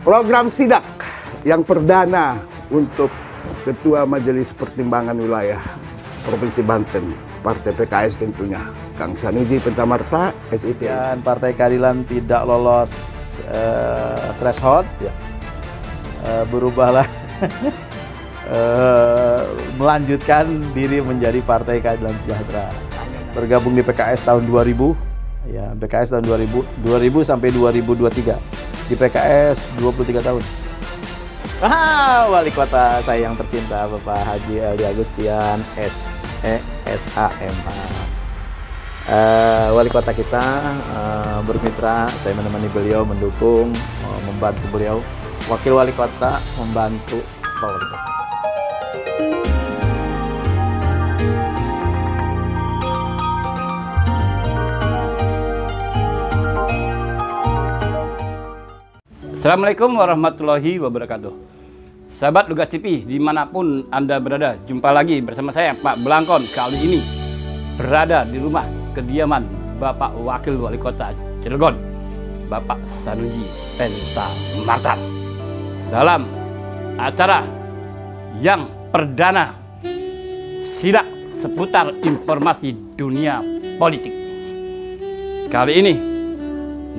Program sidak yang perdana untuk Ketua Majelis Pertimbangan Wilayah Provinsi Banten, Partai PKS tentunya, Kang Sanuji Pentamarta, SIT. Dan Partai Keadilan tidak lolos uh, threshold, ya. uh, berubahlah uh, melanjutkan diri menjadi Partai Keadilan Sejahtera. Bergabung di PKS tahun 2000, ya PKS tahun 2000 2000 sampai 2023 di PKS 23 tahun ah wali kota saya yang tercinta Bapak Haji Ali Agustian S E S A M A uh, wali kota kita uh, eh, bermitra saya menemani beliau mendukung uh, membantu beliau wakil wali kota membantu Pak Assalamualaikum warahmatullahi wabarakatuh. Sahabat Lugas TV, dimanapun Anda berada, jumpa lagi bersama saya, Pak Belangkon. Kali ini berada di rumah kediaman Bapak Wakil Wali Kota Cilegon, Bapak Sanuji Penta Martan. Dalam acara yang perdana sidak seputar informasi dunia politik. Kali ini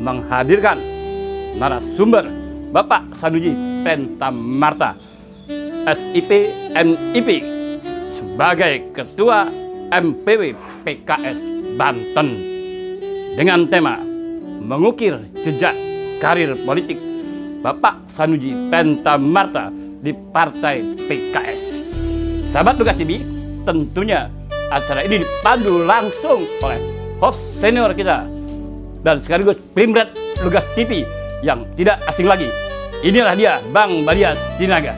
menghadirkan narasumber Bapak Sanuji Pentamarta SIP MIP sebagai Ketua MPW PKS Banten dengan tema mengukir jejak karir politik Bapak Sanuji Pentamarta di Partai PKS. Sahabat Tugas TV, tentunya acara ini dipandu langsung oleh host senior kita dan sekaligus pimret Lugas TV yang tidak asing lagi. Inilah dia, Bang Balias Sinaga.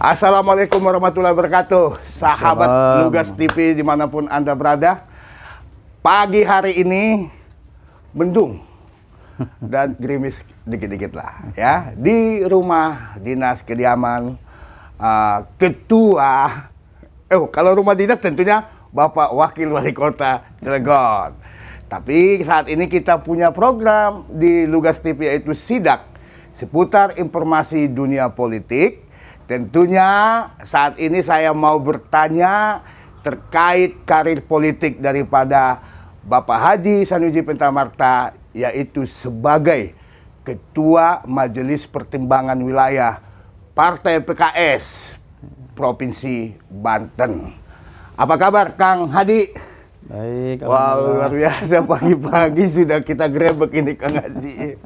Assalamualaikum warahmatullahi wabarakatuh, sahabat Salam. Lugas TV dimanapun Anda berada. Pagi hari ini, mendung dan gerimis dikit-dikit lah ya. Di rumah dinas kediaman uh, ketua, eh oh, kalau rumah dinas tentunya Bapak Wakil Wali Kota Cilegon. Tapi saat ini kita punya program di Lugas TV yaitu Sidak seputar informasi dunia politik. Tentunya saat ini saya mau bertanya terkait karir politik daripada Bapak Haji Sanuji Pentamarta yaitu sebagai Ketua Majelis Pertimbangan Wilayah Partai PKS Provinsi Banten. Apa kabar Kang Hadi? Baik. wow, luar biasa pagi-pagi sudah kita grebek ini Kang Aziz.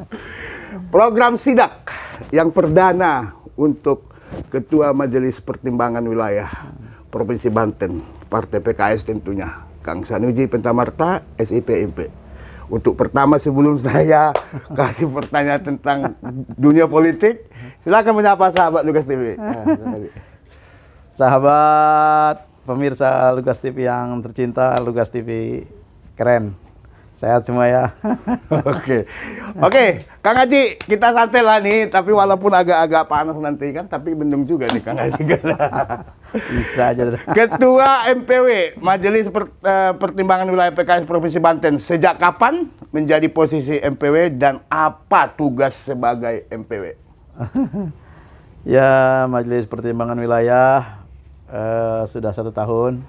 Program sidak yang perdana untuk Ketua Majelis Pertimbangan Wilayah Provinsi Banten, Partai PKS tentunya, Kang Sanuji Pentamarta, SIPMP. Untuk pertama sebelum saya kasih pertanyaan tentang dunia politik, silakan menyapa sahabat Lukas TV. sahabat pemirsa Lugas TV yang tercinta, Lugas TV keren. Sehat semua ya. Oke. Oke, okay. Kang Haji, kita santai lah nih, tapi walaupun agak-agak panas nanti kan, tapi mendung juga nih Kang Haji. Bisa aja. Ketua MPW, Majelis per, eh, Pertimbangan Wilayah PKS Provinsi Banten, sejak kapan menjadi posisi MPW dan apa tugas sebagai MPW? ya, Majelis Pertimbangan Wilayah Eh, sudah satu tahun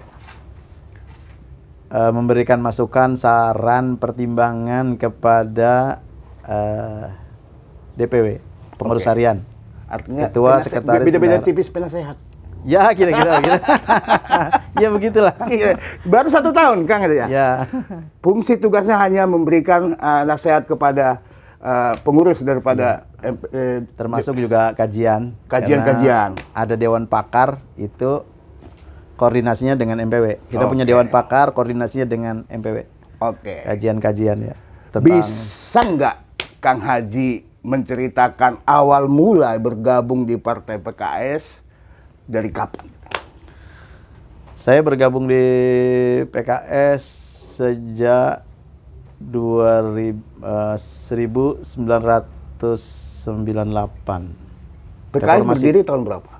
uh, memberikan masukan, saran, pertimbangan kepada uh, eh, DPW pengurus okay. harian. Artinya ketua penasih, sekretaris beda-beda tipis penasehat. Ya kira-kira kira. ya begitulah. Iya. Baru satu tahun Kang ya. ya. Fungsi tugasnya hanya memberikan uh, nasihat kepada uh, pengurus daripada ya. Eh, termasuk ya. juga kajian. Kajian-kajian. Ada dewan pakar itu koordinasinya dengan MPW. Kita okay. punya dewan pakar koordinasinya dengan MPW. Oke. Okay. Kajian-kajian ya. Tentang... Bisa nggak Kang Haji menceritakan awal mula bergabung di Partai PKS dari kapan? Saya bergabung di PKS sejak 2000, uh, 1900 1998. PKI berdiri tahun berapa?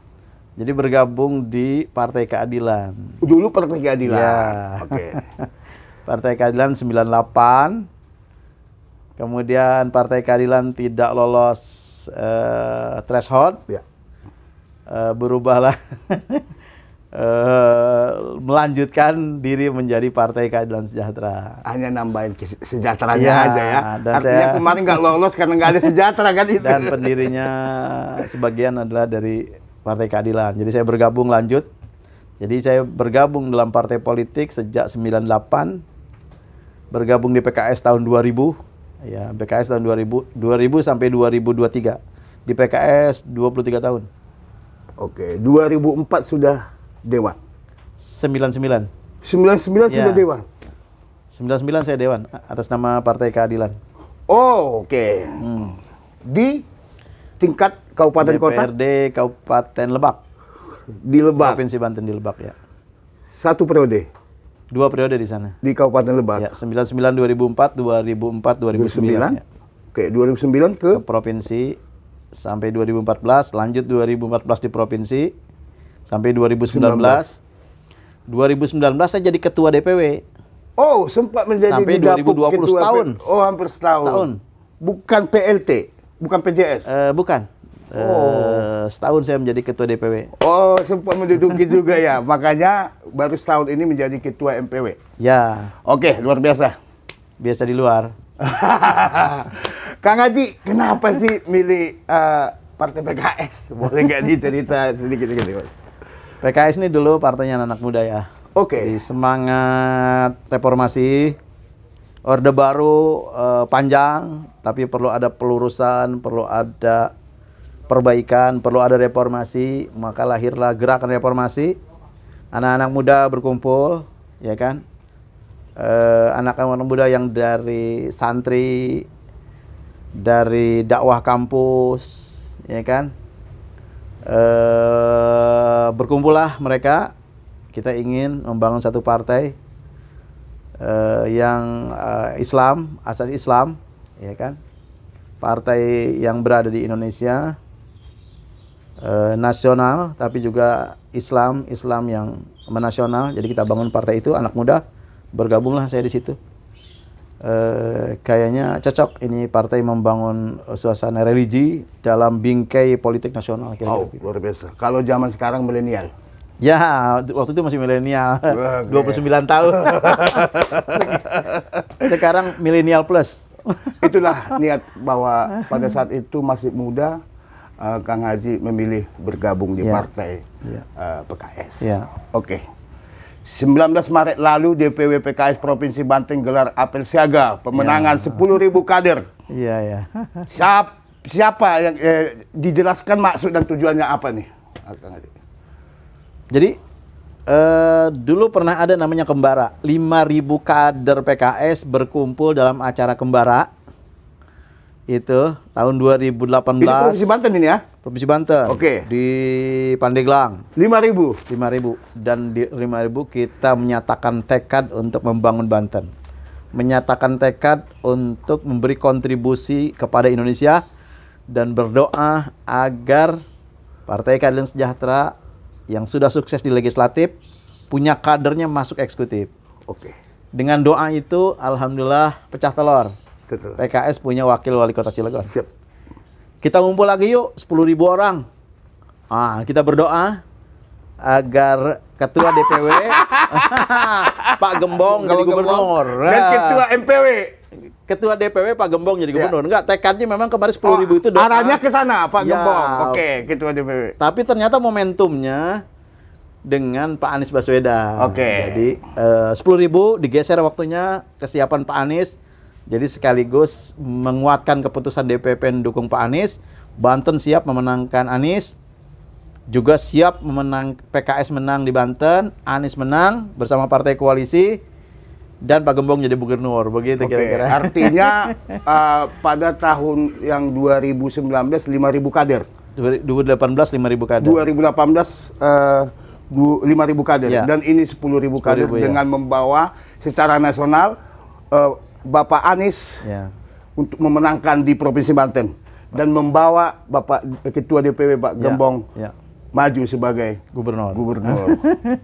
Jadi bergabung di Partai Keadilan. Dulu Partai Keadilan. Ya. Okay. Partai Keadilan 98. Kemudian Partai Keadilan tidak lolos uh, threshold. Ya. Uh, berubahlah Uh, melanjutkan diri menjadi Partai Keadilan Sejahtera. Hanya nambahin sejahteranya ya, aja ya. Dan Artinya saya, kemarin nggak lolos karena nggak ada sejahtera kan itu. Dan pendirinya sebagian adalah dari Partai Keadilan. Jadi saya bergabung lanjut. Jadi saya bergabung dalam partai politik sejak 98. Bergabung di PKS tahun 2000. Ya, PKS tahun 2000, 2000 sampai 2023. Di PKS 23 tahun. Oke, 2004 sudah dewan? 99. 99 ya. sudah dewan. 99 saya dewan atas nama Partai Keadilan. Oh, oke. Okay. Hmm. Di tingkat kabupaten kota? DPRD Kabupaten Lebak. Di Lebak. Provinsi Banten di Lebak ya. Satu periode. Dua periode di sana. Di Kabupaten Lebak. Ya, 99 2004, 2004 2009. 2009. Ya. Oke, 2009 ke, ke provinsi sampai 2014, lanjut 2014 di provinsi, sampai 2019. 19. 2019 saya jadi ketua DPW. Oh, sempat menjadi sampai 2020 ketua setahun. P... Oh, hampir setahun. Setahun. Bukan PLT, bukan PJS. Uh, eh, bukan. Eh, oh. setahun saya menjadi ketua DPW. Oh, sempat menduduki juga ya. Makanya baru setahun ini menjadi ketua MPW. Ya. Oke, luar biasa. Biasa di luar. Kang Haji, kenapa sih milih uh, Partai PKS? Boleh nggak dicerita sedikit-sedikit? PKS ini dulu partainya anak, muda ya. Oke. Okay. semangat reformasi, orde baru eh, panjang, tapi perlu ada pelurusan, perlu ada perbaikan, perlu ada reformasi, maka lahirlah gerakan reformasi. Anak-anak muda berkumpul, ya kan? Eh, anak-anak eh, anak -anak muda yang dari santri, dari dakwah kampus, ya kan? eh, berkumpullah mereka. Kita ingin membangun satu partai eh, yang eh, Islam, asas Islam, ya kan? Partai yang berada di Indonesia eh, nasional, tapi juga Islam, Islam yang menasional. Jadi kita bangun partai itu anak muda bergabunglah saya di situ. Eh, kayaknya cocok ini partai membangun suasana religi dalam bingkai politik nasional. Kira -kira. Oh, luar biasa. Kalau zaman sekarang milenial. Ya, waktu itu masih milenial. Okay. 29 tahun. sekarang milenial plus. Itulah niat bahwa pada saat itu masih muda, uh, Kang Haji memilih bergabung di yeah. partai yeah. Ya. Uh, PKS. Yeah. Oke. Okay. 19 Maret lalu DPW PKS Provinsi Banten gelar apel siaga pemenangan yeah. Ya. 10.000 kader. Iya ya. Siap, siapa yang eh, dijelaskan maksud dan tujuannya apa nih? Jadi eh, dulu pernah ada namanya Kembara, 5.000 kader PKS berkumpul dalam acara Kembara itu tahun 2018 ini provinsi Banten ini ya provinsi Banten oke okay. di Pandeglang 5000 5000 dan di 5000 kita menyatakan tekad untuk membangun Banten menyatakan tekad untuk memberi kontribusi kepada Indonesia dan berdoa agar Partai Keadilan Sejahtera yang sudah sukses di legislatif punya kadernya masuk eksekutif oke okay. dengan doa itu alhamdulillah pecah telur Betul. PKS punya wakil wali kota Cilegon. Siap. Kita ngumpul lagi yuk, 10 ribu orang. Ah, kita berdoa agar ketua DPW Pak Gembong jadi gubernur. Dan ah. ketua MPW ketua DPW Pak Gembong jadi ya. gubernur. Ya. Enggak, tekadnya memang kemarin oh, sepuluh oh, ribu itu doa. Arahnya ke sana Pak ya. Gembong. Oke, okay, ketua DPW. Tapi ternyata momentumnya dengan Pak Anies Baswedan. Oke. Okay. Jadi eh, sepuluh ribu digeser waktunya kesiapan Pak Anies jadi sekaligus menguatkan keputusan DPP mendukung Pak Anies, Banten siap memenangkan Anies, juga siap memenang PKS menang di Banten, Anies menang bersama partai koalisi dan Pak Gembong jadi gubernur begitu kira-kira. Artinya uh, pada tahun yang 2019 5000 kader. 2018 5000 kader. 2018 uh, 5000 kader ya. dan ini 10000 10 kader ya. dengan membawa secara nasional uh, Bapak Anies ya. untuk memenangkan di Provinsi Banten dan membawa Bapak eh, Ketua DPW Pak ya, Gembong ya. Ya. maju sebagai gubernur. Gubernur.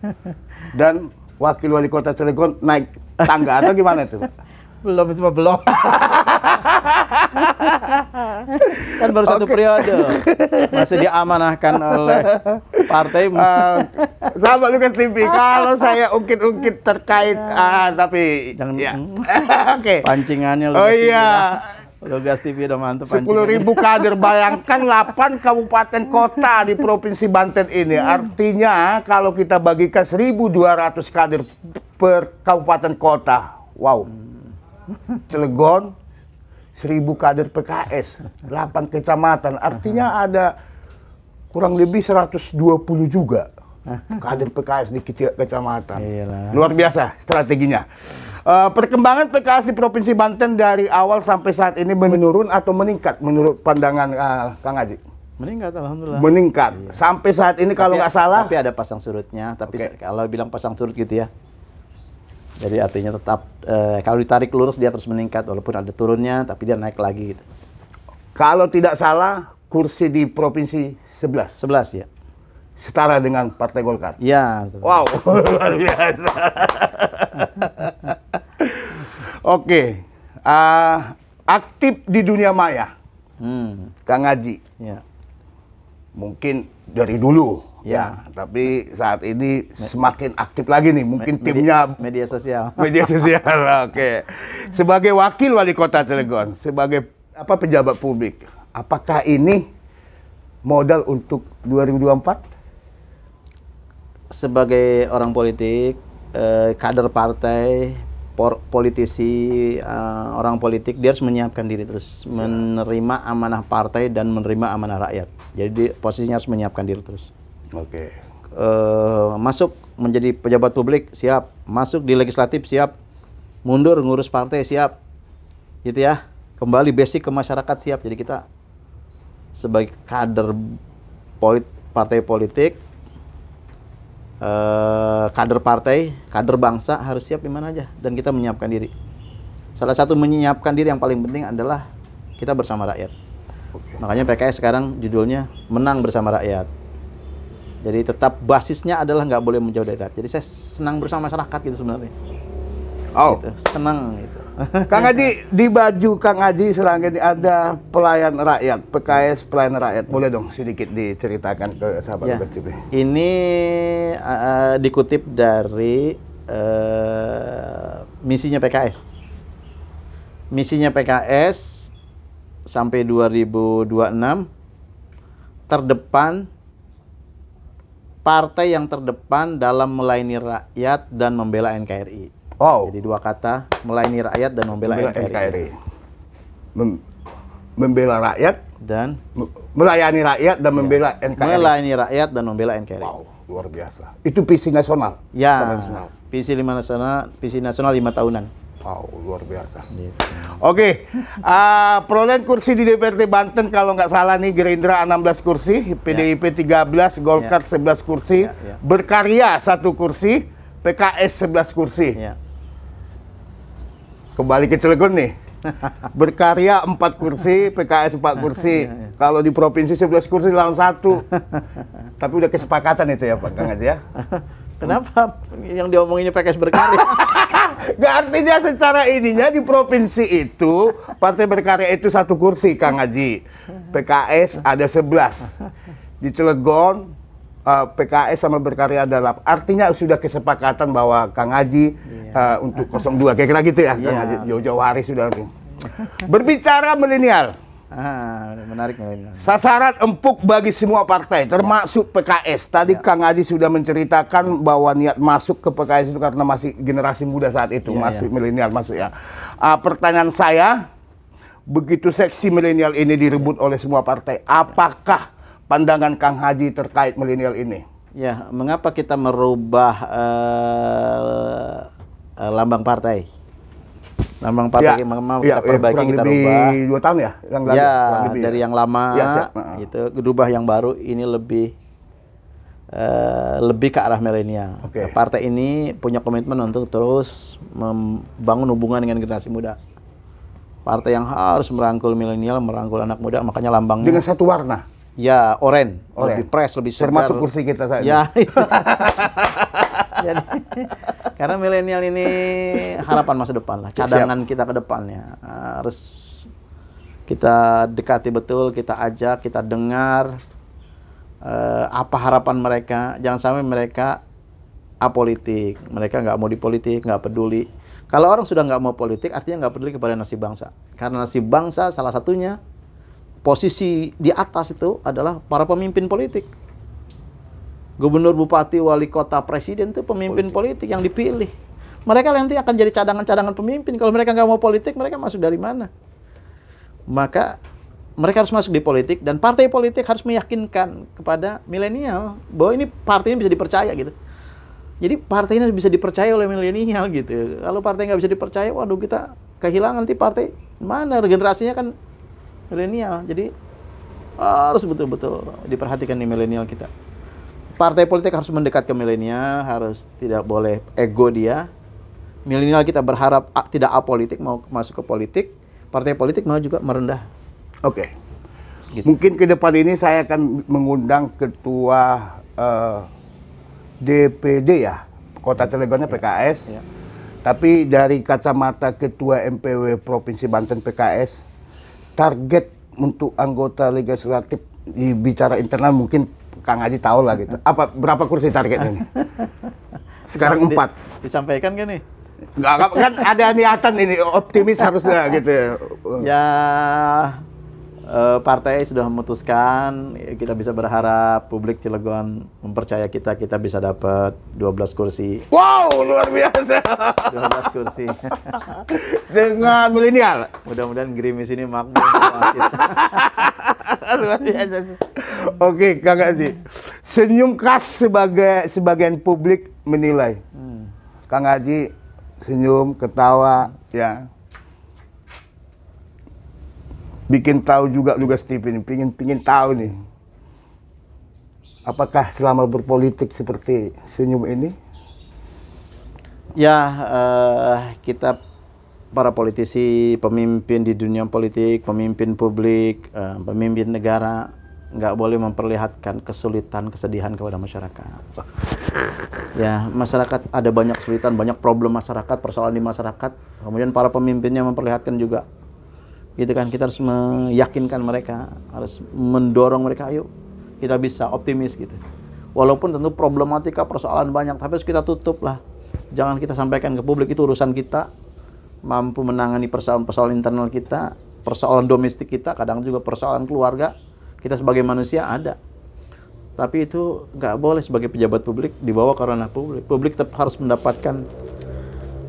dan Wakil Wali Kota Cilegon naik tangga atau gimana itu? Belum itu belum. kan baru okay. satu periode. Masih diamanahkan oleh partai. Uh, sama Lukas TV Kalau saya ungkit-ungkit terkait, uh, tapi jangan. Ya. Hmm. Oke. Okay. Pancingannya. Oh, Lukas oh iya. Ya. Lugas TV udah mantep. Sepuluh ribu kader, bayangkan 8 kabupaten kota di provinsi Banten ini. Hmm. Artinya kalau kita bagikan 1.200 kader per kabupaten kota, wow. Hmm. Cilegon, 1000 kader PKS, 8 kecamatan. Artinya ada kurang lebih 120 juga kader PKS di kecamatan. Iyalah. Luar biasa strateginya. Uh, perkembangan PKS di Provinsi Banten dari awal sampai saat ini menurun atau meningkat menurut pandangan uh, Kang Haji? Meningkat, alhamdulillah. Meningkat. Iya. Sampai saat ini kalau nggak salah. Tapi ada pasang surutnya. Tapi okay. kalau bilang pasang surut gitu ya, jadi artinya tetap eh, kalau ditarik lurus dia terus meningkat walaupun ada turunnya tapi dia naik lagi gitu. Kalau tidak salah kursi di provinsi 11. 11 ya. Setara dengan Partai Golkar. Iya. Wow, luar biasa. Oke. Okay. Uh, aktif di dunia maya. Hmm. Kang Haji. Ya. Mungkin dari dulu Ya, ya, tapi saat ini semakin aktif lagi nih, mungkin Medi timnya media sosial. Media sosial, oke. Okay. Sebagai wakil wali kota Cilegon, sebagai apa pejabat publik, apakah ini modal untuk 2024? Sebagai orang politik, eh, kader partai, por, politisi, eh, orang politik, dia harus menyiapkan diri terus, menerima amanah partai dan menerima amanah rakyat. Jadi posisinya harus menyiapkan diri terus. Oke. Okay. Uh, eh, masuk menjadi pejabat publik siap, masuk di legislatif siap, mundur ngurus partai siap, gitu ya. Kembali basic ke masyarakat siap. Jadi kita sebagai kader polit, partai politik, uh, kader partai, kader bangsa harus siap di mana aja dan kita menyiapkan diri. Salah satu menyiapkan diri yang paling penting adalah kita bersama rakyat. Makanya PKS sekarang judulnya menang bersama rakyat. Jadi tetap basisnya adalah nggak boleh menjauh dari rakyat. Jadi saya senang bersama masyarakat gitu sebenarnya. Oh, gitu. senang gitu. Kang Haji di baju Kang Haji ini ada pelayan rakyat, PKS pelayan rakyat. Boleh dong sedikit diceritakan ke sahabat ya. TV. Ini uh, dikutip dari uh, misinya PKS. Misinya PKS sampai 2026 terdepan partai yang terdepan dalam melayani rakyat dan membela NKRI. Wow. Jadi dua kata, melayani rakyat dan membela, membela NKRI. NKRI. Mem membela rakyat dan melayani rakyat dan ya. membela NKRI. Melayani rakyat dan membela NKRI. Wow, luar biasa. Itu visi nasional. Ya. Visi lima nasional, visi nasional lima tahunan. Wow, luar biasa. Gitu. Oke, okay. uh, eh, perolehan kursi di DPRD Banten kalau nggak salah nih Gerindra 16 kursi, PDIP 13, ya. Golkar 11 ya. kursi, ya, Berkarya satu kursi, PKS 11 kursi. Kembali ke Cilegon nih. Berkarya 4 kursi, PKS 4 kursi. Kalau di provinsi 11 kursi lawan satu. Tapi udah kesepakatan itu ya Pak Kang ya. Kenapa yang diomonginnya PKS berkarya? Gak artinya secara ininya di provinsi itu Partai Berkarya itu satu kursi Kang Haji. PKS ada 11. Di Cilegon uh, eh, PKS sama Berkarya ada 8. Artinya sudah kesepakatan bahwa Kang Haji yeah. Iya. uh, untuk 02 kayak kira gitu ya yeah. Kang iya. Haji. Jauh-jauh hari sudah Berbicara milenial. Ah, menarik, menarik. Sasaran empuk bagi semua partai, termasuk PKS. Tadi ya. Kang Haji sudah menceritakan bahwa niat masuk ke PKS itu karena masih generasi muda saat itu, ya, masih ya. milenial masuk ya. Uh, pertanyaan saya, begitu seksi milenial ini direbut ya. oleh semua partai, apakah pandangan Kang Haji terkait milenial ini? Ya, mengapa kita merubah uh, lambang partai? Memang pakai ya, memang ya, kita perbaiki kita lebih rubah. dua tahun ya yang lalu. Ya, lebih, ya? dari ya. yang lama ya, gitu, rubah yang baru ini lebih Uh, lebih ke arah milenial. Okay. Nah, partai ini punya komitmen untuk terus membangun hubungan dengan generasi muda. Partai yang harus merangkul milenial, merangkul anak muda, makanya lambangnya dengan satu warna. Ya, oren, oren. lebih press, lebih segar. Termasuk kursi kita tadi. Ya. Karena milenial ini harapan masa depan lah, cadangan Siap. kita ke depannya. Harus kita dekati betul, kita ajak, kita dengar uh, apa harapan mereka. Jangan sampai mereka apolitik, mereka nggak mau dipolitik, nggak peduli. Kalau orang sudah nggak mau politik, artinya nggak peduli kepada nasib bangsa. Karena nasib bangsa salah satunya posisi di atas itu adalah para pemimpin politik. Gubernur, bupati, wali kota, presiden itu pemimpin politik, politik yang dipilih. Mereka nanti akan jadi cadangan-cadangan pemimpin. Kalau mereka nggak mau politik, mereka masuk dari mana? Maka mereka harus masuk di politik dan partai politik harus meyakinkan kepada milenial bahwa ini partainya bisa dipercaya gitu. Jadi partai ini bisa dipercaya oleh milenial gitu. Kalau partai nggak bisa dipercaya, waduh kita kehilangan nanti partai mana generasinya kan milenial. Jadi harus betul-betul diperhatikan di milenial kita partai politik harus mendekat ke milenial, harus tidak boleh ego dia. Milenial kita berharap a, tidak apolitik mau masuk ke politik, partai politik mau juga merendah. Oke. Okay. Gitu. Mungkin ke depan ini saya akan mengundang ketua uh, eh, DPD ya, Kota Cilegonnya ya. PKS. Ya. Tapi dari kacamata ketua MPW Provinsi Banten PKS, target untuk anggota legislatif di bicara internal mungkin Kang Aji tahu lah gitu. Apa berapa kursi targetnya ini? Sekarang empat. Disampaikan kan nih? Enggak, kan ada niatan ini optimis harusnya gitu. Ya Eh, partai sudah memutuskan kita bisa berharap publik Cilegon mempercaya kita kita bisa dapat 12 kursi. Wow, luar biasa. 12 kursi. Dengan milenial. Mudah-mudahan gerimis ini makmur. luar biasa. Oke, Kang Aji Senyum khas sebagai sebagian publik menilai. Hmm. Kang Aji senyum, ketawa, ya bikin tahu juga juga Stephen pingin pingin tahu nih apakah selama berpolitik seperti senyum ini ya uh, kita para politisi pemimpin di dunia politik pemimpin publik uh, pemimpin negara nggak boleh memperlihatkan kesulitan kesedihan kepada masyarakat ya masyarakat ada banyak kesulitan banyak problem masyarakat persoalan di masyarakat kemudian para pemimpinnya memperlihatkan juga gitu kan kita harus meyakinkan mereka harus mendorong mereka ayo kita bisa optimis gitu walaupun tentu problematika persoalan banyak tapi harus kita tutup lah jangan kita sampaikan ke publik itu urusan kita mampu menangani persoalan-persoalan internal kita persoalan domestik kita kadang juga persoalan keluarga kita sebagai manusia ada tapi itu nggak boleh sebagai pejabat publik dibawa karena publik publik tetap harus mendapatkan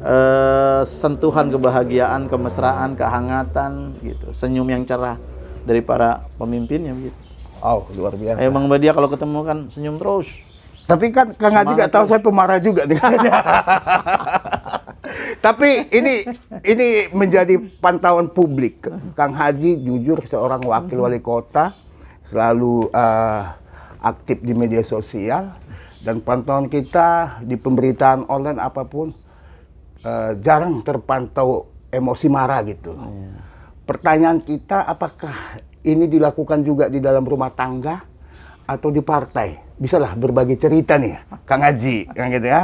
eh, sentuhan kebahagiaan, kemesraan, kehangatan gitu, senyum yang cerah dari para pemimpinnya gitu. Oh, luar biasa. Emang Mbak dia kalau ketemu kan senyum terus. Tapi kan Kang Haji nggak tahu saya pemarah juga. Tapi ini ini menjadi pantauan publik. Kang Haji jujur seorang wakil hmm. wali kota selalu uh, aktif di media sosial dan pantauan kita di pemberitaan online apapun uh, jarang terpantau emosi marah gitu. Oh, Pertanyaan kita apakah ini dilakukan juga di dalam rumah tangga atau di partai? Bisa lah berbagi cerita nih, Kang Haji, Kang gitu ya.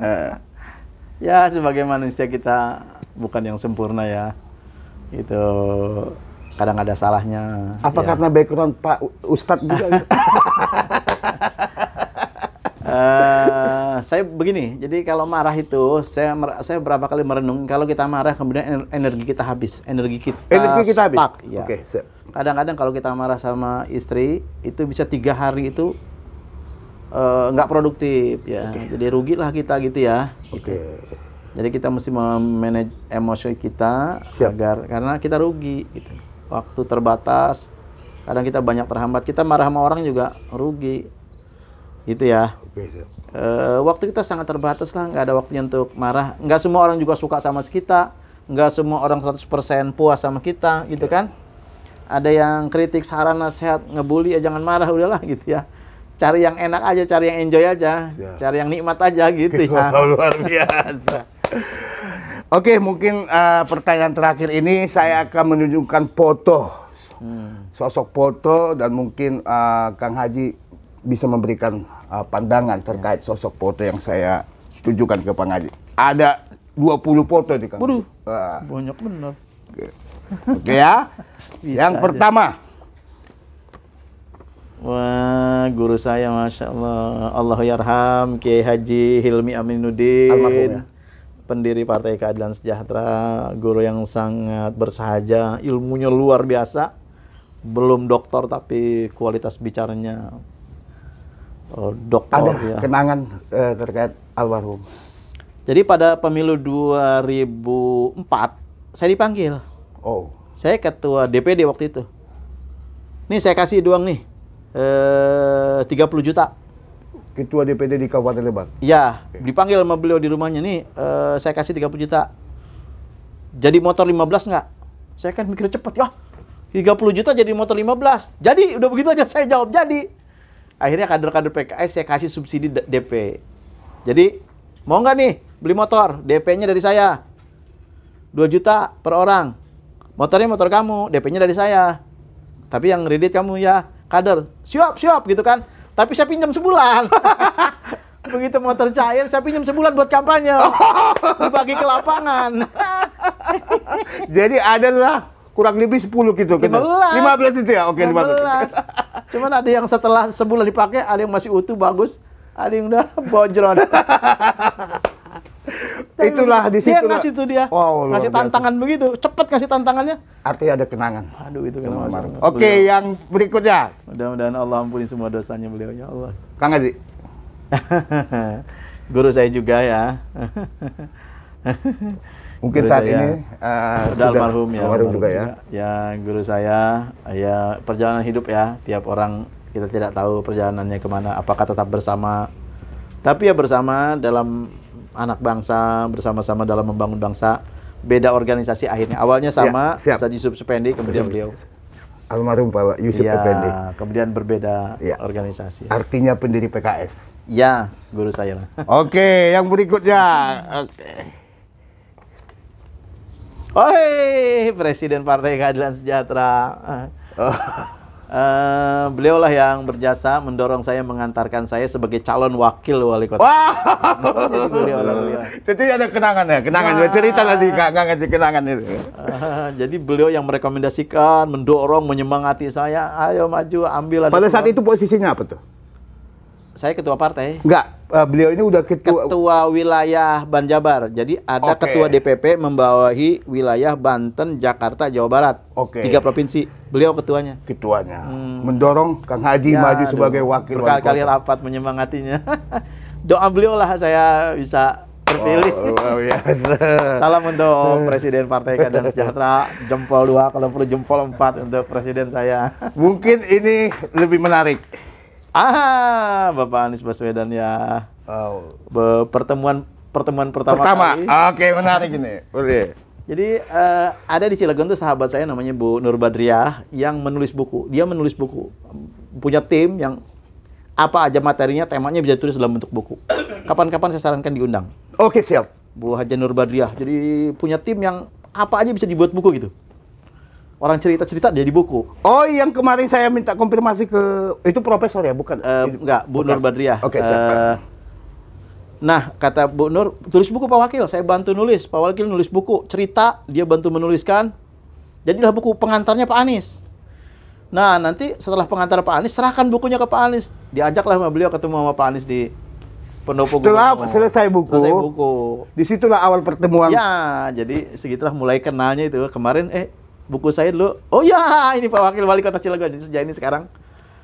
Uh. Ya sebagai manusia kita bukan yang sempurna ya. Itu kadang ada salahnya. Apa ya. karena background Pak Ustadz juga? uh, saya begini, jadi kalau marah itu saya saya berapa kali merenung kalau kita marah kemudian energi kita habis, energi kita energi kita stuck, habis. Ya. Oke, okay, Kadang-kadang kalau kita marah sama istri itu bisa tiga hari itu eh, nggak uh, produktif ya. Okay. Jadi rugilah kita gitu ya. Oke. Okay. Jadi kita mesti memanage emosi kita Siap. agar karena kita rugi gitu. Waktu terbatas, kadang kita banyak terhambat. Kita marah sama orang juga rugi. Gitu ya. Oke, okay, uh, waktu kita sangat terbatas lah, nggak ada waktunya untuk marah. Nggak semua orang juga suka sama kita, nggak semua orang 100% puas sama kita, gitu kan? Ada yang kritik, saran, nasihat, ngebully, ya jangan marah, udahlah gitu ya. Cari yang enak aja, cari yang enjoy aja, ya. cari yang nikmat aja gitu ya. Luar biasa. Oke, mungkin uh, pertanyaan terakhir ini saya akan menunjukkan foto. Hmm. Sosok foto dan mungkin uh, Kang Haji bisa memberikan Eh, pandangan terkait sosok foto yang saya tunjukkan ke Pak Ngaji. Ada 20 foto di Kang. Waduh, ah. banyak benar. Oke, Oke ya. yang aja. pertama. Wah, guru saya Masya Allah. Allah yarham Kiai Haji Hilmi Aminuddin. Ya. Pendiri Partai Keadilan Sejahtera. Guru yang sangat bersahaja. Ilmunya luar biasa. Belum doktor tapi kualitas bicaranya Oh, dokter ada ya. kenangan eh, terkait almarhum. Jadi pada pemilu 2004 saya dipanggil. Oh. Saya ketua DPD waktu itu. Nih saya kasih doang nih. Eh 30 juta. Ketua DPD di Kabupaten Lebak. Iya, dipanggil sama beliau di rumahnya nih, eh, saya kasih 30 juta. Jadi motor 15 nggak? Saya kan mikir cepet, ya 30 juta jadi motor 15. Jadi udah begitu aja saya jawab jadi akhirnya kader-kader PKS saya kasih subsidi DP. Jadi, mau nggak nih beli motor, DP-nya dari saya. 2 juta per orang. Motornya motor kamu, DP-nya dari saya. Tapi yang kredit kamu ya, kader. Siap, siap gitu kan. Tapi saya pinjam sebulan. Begitu motor cair, saya pinjam sebulan buat kampanye. Dibagi ke lapangan. Jadi adalah kurang lebih 10 gitu. 15. Gitu. 15 itu ya? Oke, 15. 15. Cuman ada yang setelah sebulan dipakai, ada yang masih utuh bagus, ada yang udah bojron. Itulah di situ. Dia ngasih tuh dia. Wow, ngasih biasa. tantangan begitu, cepet ngasih tantangannya. Artinya ada kenangan. Aduh itu kenangan. Oke, okay, yang berikutnya. Mudah-mudahan Allah ampuni semua dosanya beliau ya Allah. Kang Aziz. Guru saya juga ya. Mungkin saat ini uh, sudah almarhum ya, almarhum juga ya. Ya guru saya, ya perjalanan hidup ya. Tiap orang kita tidak tahu perjalanannya kemana. Apakah tetap bersama? Tapi ya bersama dalam anak bangsa, bersama-sama dalam membangun bangsa. Beda organisasi akhirnya. Awalnya iya, sama, ya, Saat Yusuf Supendi, kemudian beliau almarhum Pak Yusuf ya, Supendi kemudian berbeda ya. organisasi. Artinya pendiri PKS. Ya, guru saya. Oke, yang berikutnya. Oke hey, Presiden Partai Keadilan Sejahtera. Oh. Uh, eh, lah yang berjasa mendorong saya mengantarkan saya sebagai calon wakil wali kota. Wah, wow. jadi beliau beliau. Jadi ada kenangan ya, kenangan. Nah. Cerita nanti nggak ngasih kenangan itu. Uh, jadi beliau yang merekomendasikan, mendorong, menyemangati saya. Ayo maju, ambil. Pada saat itu posisinya apa tuh? Saya ketua partai. Enggak, uh, beliau ini udah ketua ketua wilayah Banjabar. Jadi ada okay. ketua DPP membawahi wilayah Banten, Jakarta, Jawa Barat. Oke. Okay. Tiga provinsi. Beliau ketuanya. Ketuanya. Hmm. Mendorong Kang Haji ya, maju aduh, sebagai wakil berkali-kali rapat menyemangatinya. Doa beliau lah saya bisa terpilih. Wow, oh, wow, Salam untuk Presiden Partai Keadilan Sejahtera, jempol dua kalau perlu jempol empat untuk Presiden saya. Mungkin ini lebih menarik. Ah, Bapak Anies Baswedan ya. Oh. Pertemuan pertemuan pertama, pertama. kali. Oke, menarik ini. Oke. Jadi uh, ada di Cilegon tuh sahabat saya namanya Bu Nur Badriah yang menulis buku. Dia menulis buku. Punya tim yang apa aja materinya, temanya bisa tulis dalam bentuk buku. Kapan-kapan saya sarankan diundang. Oke, siap. Bu Haja Nur Badriah. Jadi punya tim yang apa aja bisa dibuat buku gitu orang cerita-cerita dia di buku. Oh, yang kemarin saya minta konfirmasi ke itu profesor ya, bukan? Uh, enggak, Bu Nur Badriah. Oke, okay, uh, eh, Nah, kata Bu Nur, tulis buku Pak Wakil, saya bantu nulis. Pak Wakil nulis buku, cerita, dia bantu menuliskan. Jadilah buku pengantarnya Pak Anies. Nah, nanti setelah pengantar Pak Anies, serahkan bukunya ke Pak Anies. Diajaklah sama beliau ketemu sama Pak Anies di pendopo Setelah Gunung. selesai buku. Selesai buku. Disitulah awal pertemuan. Ya, jadi segitulah mulai kenalnya itu. Kemarin eh buku saya dulu. Oh ya, ini Pak Wakil Wali Kota Cilegon. Sejak ini sekarang.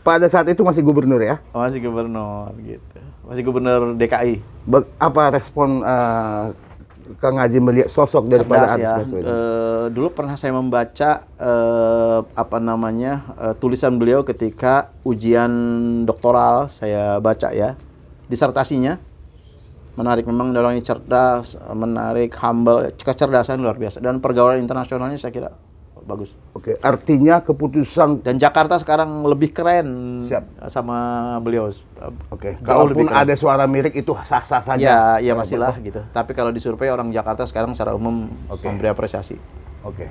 Pada saat itu masih gubernur ya? Oh, masih gubernur gitu. Masih gubernur DKI. Be apa respon uh, Kang Haji melihat sosok daripada Cerdas, Anies ya. Baswedan? Uh, dulu pernah saya membaca uh, apa namanya uh, tulisan beliau ketika ujian doktoral saya baca ya disertasinya menarik memang ini cerdas menarik humble kecerdasan luar biasa dan pergaulan internasionalnya saya kira bagus. Oke, artinya keputusan dan Jakarta sekarang lebih keren Siap. sama beliau. Oke, kalaupun ada suara mirip itu sah-sah saja. Ya, ya masihlah gitu. Tapi kalau disurvei orang Jakarta sekarang secara umum Oke. memberi apresiasi. Oke.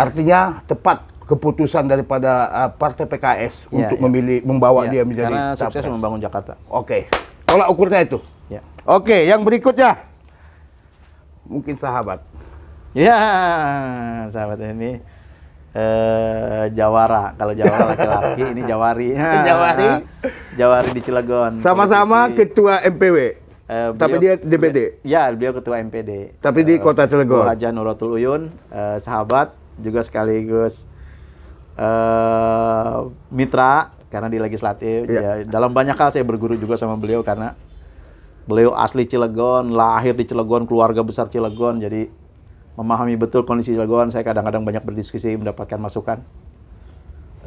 Artinya tepat keputusan daripada uh, Partai PKS ya, untuk ya. memilih membawa ya, dia menjadi karena sukses capres. membangun Jakarta. Oke. Tolak ukurnya itu. Ya. Oke, yang berikutnya mungkin sahabat. Ya, sahabat ini eh, Jawara. Kalau Jawara laki-laki, ini Jawari. Ah, Jawari. Jawari di Cilegon. Sama-sama ketua MPW. Uh, eh, beliau, tapi dia DPD. Ya, beliau ketua MPD. Tapi di eh, Kota Cilegon. Bu Haja Uyun, uh, sahabat juga sekaligus uh, mitra karena di legislatif. Yeah. Ya, dalam banyak hal saya berguru juga sama beliau karena beliau asli Cilegon, lahir di Cilegon, keluarga besar Cilegon, jadi memahami betul kondisi Cilegon. Saya kadang-kadang banyak berdiskusi mendapatkan masukan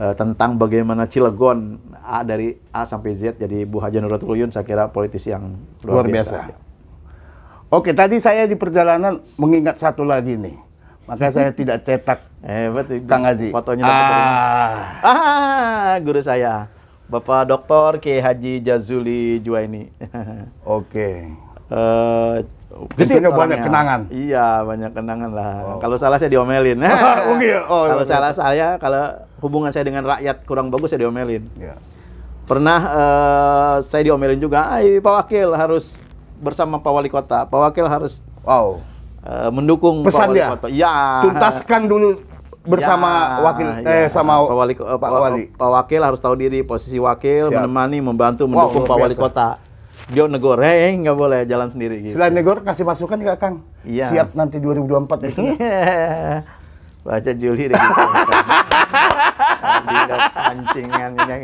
uh, tentang bagaimana Cilegon A dari A sampai Z. Jadi Bu Haji Nuratul Yun, saya kira politisi yang luar, luar biasa. biasa. Oke, tadi saya di perjalanan mengingat satu lagi nih. Maka saya tidak cetak eh hebat Kang Haji. Fotonya ah. ah, guru saya. Bapak Dr. K. Haji Jazuli Juwaini. Oke. Okay. Uh, eh, jadi banyak banyak kenangan. Iya, banyak kenangan lah. Wow. Oh. Kalau salah saya diomelin. Nah, oh, iya. oh iya, kalau iya. salah saya, kalau hubungan saya dengan rakyat kurang bagus saya diomelin. Yeah. Pernah uh, saya diomelin juga, Ay, Pak Wakil harus bersama Pak Wali Kota. Pak Wakil harus wow, uh, mendukung Pesan Pak Wali ya? Kota." Iya. Tuntaskan dulu bersama ya, wakil ya, eh iya. sama Pak Wali eh, Pak, Pak Wali. Pak Wakil harus tahu diri posisi wakil, Siap. menemani, membantu, mendukung wow, Pak Wali Kota dia negor, hei nggak boleh jalan sendiri gitu. Selain negor kasih masukan nggak Kang? Iya. Siap nanti 2024 gitu. Baca Juli deh gitu. pancingan yang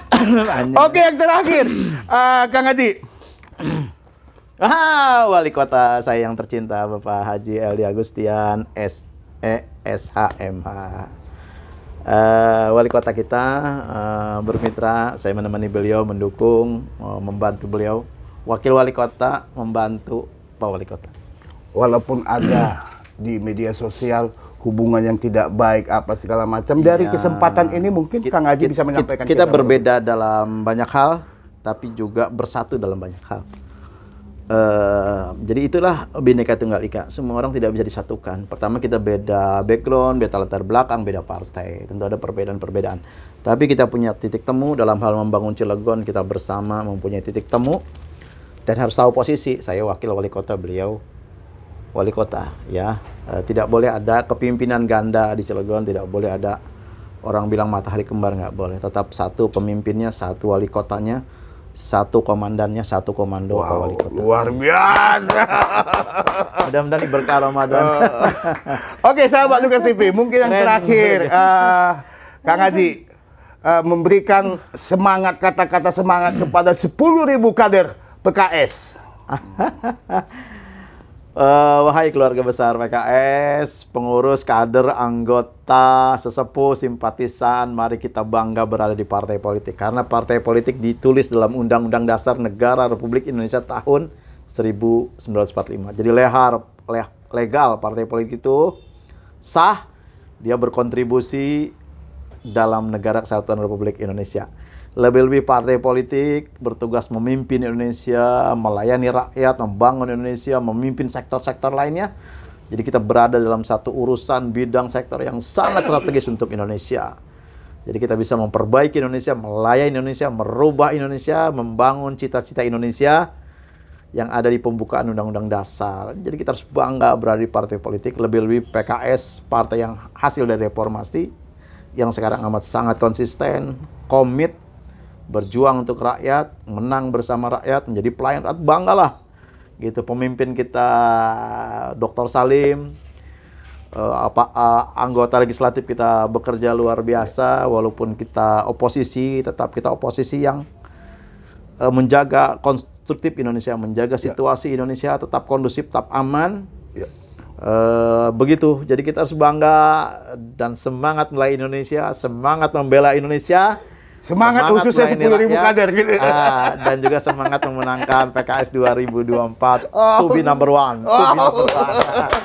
Oke yang terakhir, uh, Kang Adi. ah, wali kota saya yang tercinta Bapak Haji Eli Agustian S E S H M H uh, wali kota kita uh, bermitra, saya menemani beliau, mendukung, uh, membantu beliau. Wakil wali kota membantu Pak Wali Kota. Walaupun ada di media sosial hubungan yang tidak baik apa segala macam dari iya. kesempatan ini mungkin kita, Kang Aji bisa menyampaikan kita, kita berbeda dalam banyak hal tapi juga bersatu dalam banyak hal. Uh, jadi itulah bineka tunggal ika. Semua orang tidak bisa disatukan. Pertama kita beda background, beda latar belakang, beda partai. Tentu ada perbedaan-perbedaan. Tapi kita punya titik temu dalam hal membangun Cilegon. Kita bersama mempunyai titik temu dan harus tahu posisi. Saya wakil wali kota, beliau wali kota. Ya, uh, tidak boleh ada kepimpinan ganda di Cilegon. Tidak boleh ada orang bilang matahari kembar nggak boleh. Tetap satu pemimpinnya, satu wali kotanya satu komandannya satu komando wow, Pak Wali Kota. Luar biasa. Mudah-mudahan berkah Ramadan. Oke, okay, sahabat Lukas TV, mungkin yang terakhir uh, Kang Haji uh, memberikan semangat kata-kata semangat kepada 10.000 kader PKS. Uh, wahai keluarga besar PKS, pengurus, kader, anggota, sesepuh, simpatisan, mari kita bangga berada di partai politik. Karena partai politik ditulis dalam Undang-Undang Dasar Negara Republik Indonesia tahun 1945. Jadi lehar, leh, legal partai politik itu sah, dia berkontribusi dalam negara kesatuan Republik Indonesia lebih-lebih partai politik bertugas memimpin Indonesia, melayani rakyat, membangun Indonesia, memimpin sektor-sektor lainnya. Jadi kita berada dalam satu urusan bidang sektor yang sangat strategis untuk Indonesia. Jadi kita bisa memperbaiki Indonesia, melayani Indonesia, merubah Indonesia, membangun cita-cita Indonesia yang ada di pembukaan Undang-Undang Dasar. Jadi kita harus bangga berada di partai politik, lebih-lebih PKS, partai yang hasil dari reformasi, yang sekarang amat sangat konsisten, komit, berjuang untuk rakyat, menang bersama rakyat, menjadi pelayan rakyat, banggalah. Gitu pemimpin kita Dr. Salim uh, apa uh, anggota legislatif kita bekerja luar biasa walaupun kita oposisi, tetap kita oposisi yang uh, menjaga konstruktif Indonesia, menjaga ya. situasi ya. Indonesia tetap kondusif, tetap aman. Ya. Uh, begitu. Jadi kita harus bangga dan semangat mulai Indonesia, semangat membela Indonesia. Semangat, semangat khususnya ya, sepuluh ribu ya. kader gitu. Uh, dan juga semangat memenangkan PKS 2024 oh. to be number one. To be number one.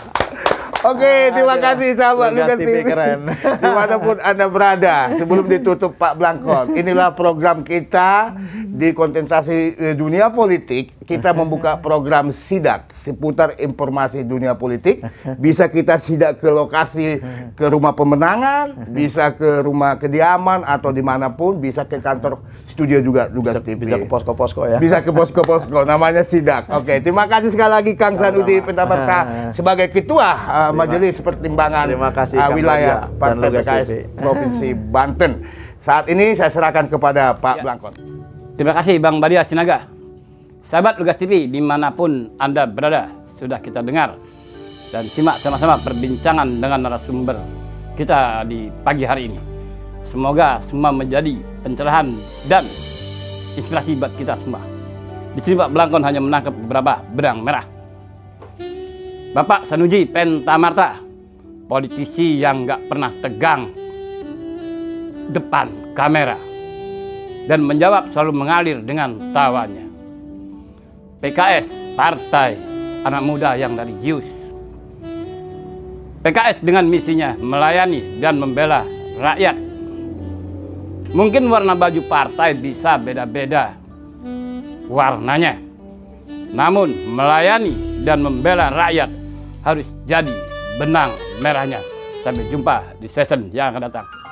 Oke, okay, terima kasih sahabat Lukas TV. keren. Dimanapun Anda berada, sebelum ditutup Pak Blangkon, inilah program kita di kontentasi eh, dunia politik. Kita membuka program sidak seputar informasi dunia politik. Bisa kita sidak ke lokasi, ke rumah pemenangan, bisa ke rumah kediaman atau dimanapun, bisa ke kantor studio juga Lukas bisa, TV. Bisa ke posko-posko ya. Bisa ke posko-posko, namanya sidak. Oke, okay, terima kasih sekali lagi Kang Sanudi Pentabarta sebagai ketua uh, Majelis Pertimbangan Terima kasih, uh, Wilayah Partai PKS TV. Provinsi Banten. Saat ini saya serahkan kepada Pak ya. Blangkon. Terima kasih Bang Badia Sinaga. Sahabat Lugas TV dimanapun Anda berada sudah kita dengar dan simak sama-sama perbincangan dengan narasumber kita di pagi hari ini. Semoga semua menjadi pencerahan dan inspirasi buat kita semua. Di sini Pak Blangkon hanya menangkap beberapa benang merah Bapak Sanuji Pentamarta, politisi yang nggak pernah tegang depan kamera dan menjawab selalu mengalir dengan tawanya. PKS, partai anak muda yang dari Yus. PKS dengan misinya melayani dan membela rakyat. Mungkin warna baju partai bisa beda-beda warnanya. Namun melayani dan membela rakyat harus jadi benang merahnya. Sampai jumpa di season yang akan datang.